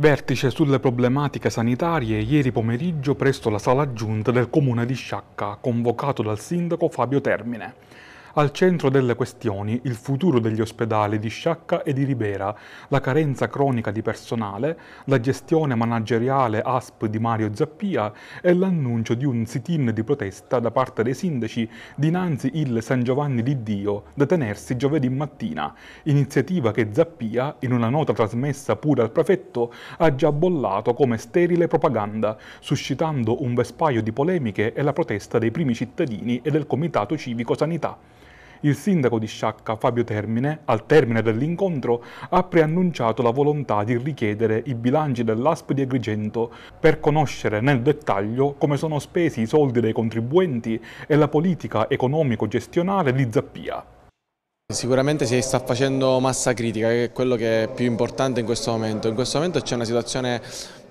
Vertice sulle problematiche sanitarie ieri pomeriggio presso la sala giunta del comune di Sciacca, convocato dal sindaco Fabio Termine. Al centro delle questioni il futuro degli ospedali di Sciacca e di Ribera, la carenza cronica di personale, la gestione manageriale ASP di Mario Zappia e l'annuncio di un sit-in di protesta da parte dei sindaci dinanzi il San Giovanni di Dio da tenersi giovedì mattina, iniziativa che Zappia, in una nota trasmessa pure al prefetto, ha già bollato come sterile propaganda, suscitando un vespaio di polemiche e la protesta dei primi cittadini e del Comitato Civico Sanità il sindaco di Sciacca Fabio Termine, al termine dell'incontro, ha preannunciato la volontà di richiedere i bilanci dell'ASP di Agrigento per conoscere nel dettaglio come sono spesi i soldi dei contribuenti e la politica economico-gestionale di Zappia. Sicuramente si sta facendo massa critica, che è quello che è più importante in questo momento. In questo momento c'è una situazione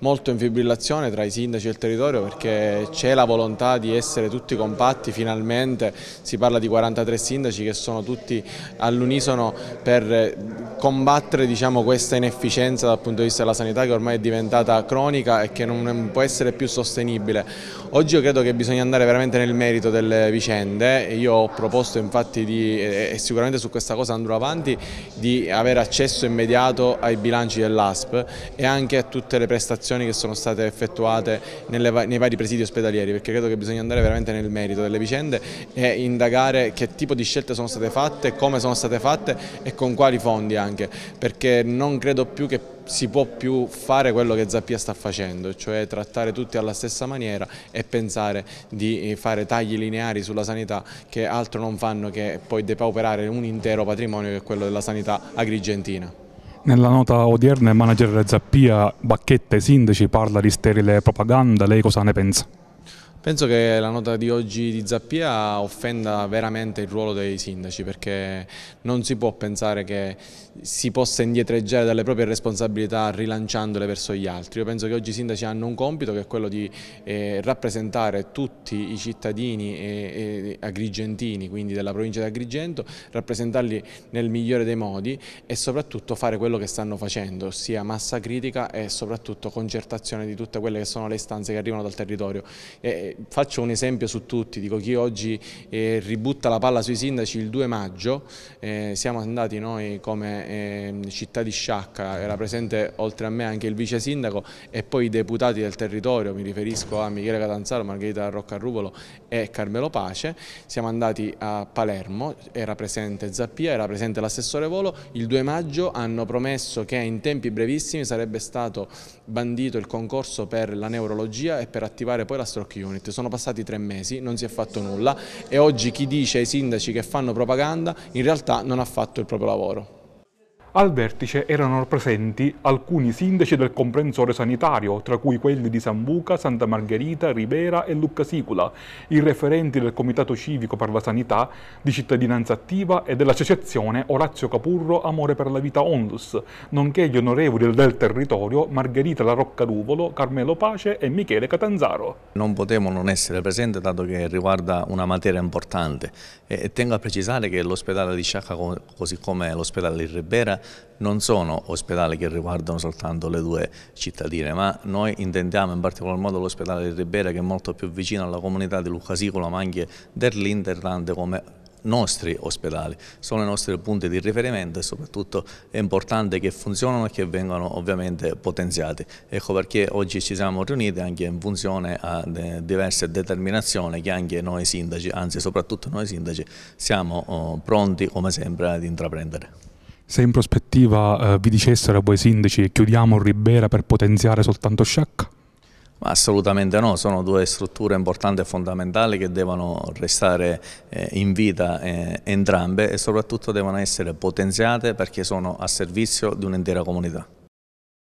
molto in fibrillazione tra i sindaci e il territorio perché c'è la volontà di essere tutti compatti finalmente, si parla di 43 sindaci che sono tutti all'unisono per combattere diciamo, questa inefficienza dal punto di vista della sanità che ormai è diventata cronica e che non può essere più sostenibile. Oggi io credo che bisogna andare veramente nel merito delle vicende, io ho proposto infatti di, e sicuramente su questa cosa andrò avanti, di avere accesso immediato ai bilanci dell'ASP e anche a tutte le prestazioni che sono state effettuate nelle, nei vari presidi ospedalieri, perché credo che bisogna andare veramente nel merito delle vicende e indagare che tipo di scelte sono state fatte, come sono state fatte e con quali fondi anche, perché non credo più che si può più fare quello che Zappia sta facendo, cioè trattare tutti alla stessa maniera e pensare di eh, fare tagli lineari sulla sanità che altro non fanno che poi depauperare un intero patrimonio che è quello della sanità agrigentina. Nella nota odierna il manager Zappia, Bacchetta e Sindaci parla di sterile propaganda, lei cosa ne pensa? Penso che la nota di oggi di Zappia offenda veramente il ruolo dei sindaci perché non si può pensare che si possa indietreggiare dalle proprie responsabilità rilanciandole verso gli altri. Io penso che oggi i sindaci hanno un compito che è quello di eh, rappresentare tutti i cittadini e, e agrigentini, quindi della provincia di Agrigento, rappresentarli nel migliore dei modi e soprattutto fare quello che stanno facendo, ossia massa critica e soprattutto concertazione di tutte quelle che sono le istanze che arrivano dal territorio. E, faccio un esempio su tutti, dico chi oggi eh, ributta la palla sui sindaci il 2 maggio, eh, siamo andati noi come ehm, città di Sciacca, era presente oltre a me anche il vice sindaco e poi i deputati del territorio, mi riferisco a Michele Catanzaro, Margherita Roccarruvolo e Carmelo Pace, siamo andati a Palermo, era presente Zappia, era presente l'assessore Volo, il 2 maggio hanno promesso che in tempi brevissimi sarebbe stato bandito il concorso per la neurologia e per attivare poi la stroke unit internet. Sono passati tre mesi, non si è fatto nulla e oggi chi dice ai sindaci che fanno propaganda in realtà non ha fatto il proprio lavoro. Al vertice erano presenti alcuni sindaci del comprensore sanitario, tra cui quelli di Sambuca, Santa Margherita, Rivera e Lucca Sicula, i referenti del Comitato Civico per la Sanità, di Cittadinanza Attiva e dell'associazione Orazio Capurro Amore per la Vita Ondus, nonché gli onorevoli del territorio Margherita La Roccaduvolo, Carmelo Pace e Michele Catanzaro. Non potevo non essere presente dato che riguarda una materia importante e tengo a precisare che l'ospedale di Sciacca, così come l'ospedale di Ribera, non sono ospedali che riguardano soltanto le due cittadine, ma noi intendiamo in particolar modo l'ospedale di Ribera che è molto più vicino alla comunità di Lucasicola ma anche dell'Interland come nostri ospedali, sono i nostri punti di riferimento e soprattutto è importante che funzionano e che vengano ovviamente potenziati. Ecco perché oggi ci siamo riuniti anche in funzione a diverse determinazioni che anche noi sindaci, anzi soprattutto noi sindaci, siamo oh, pronti come sempre ad intraprendere. Se in prospettiva eh, vi dicessero a voi sindaci chiudiamo Ribera per potenziare soltanto Sciacca? Assolutamente no, sono due strutture importanti e fondamentali che devono restare eh, in vita eh, entrambe e soprattutto devono essere potenziate perché sono a servizio di un'intera comunità.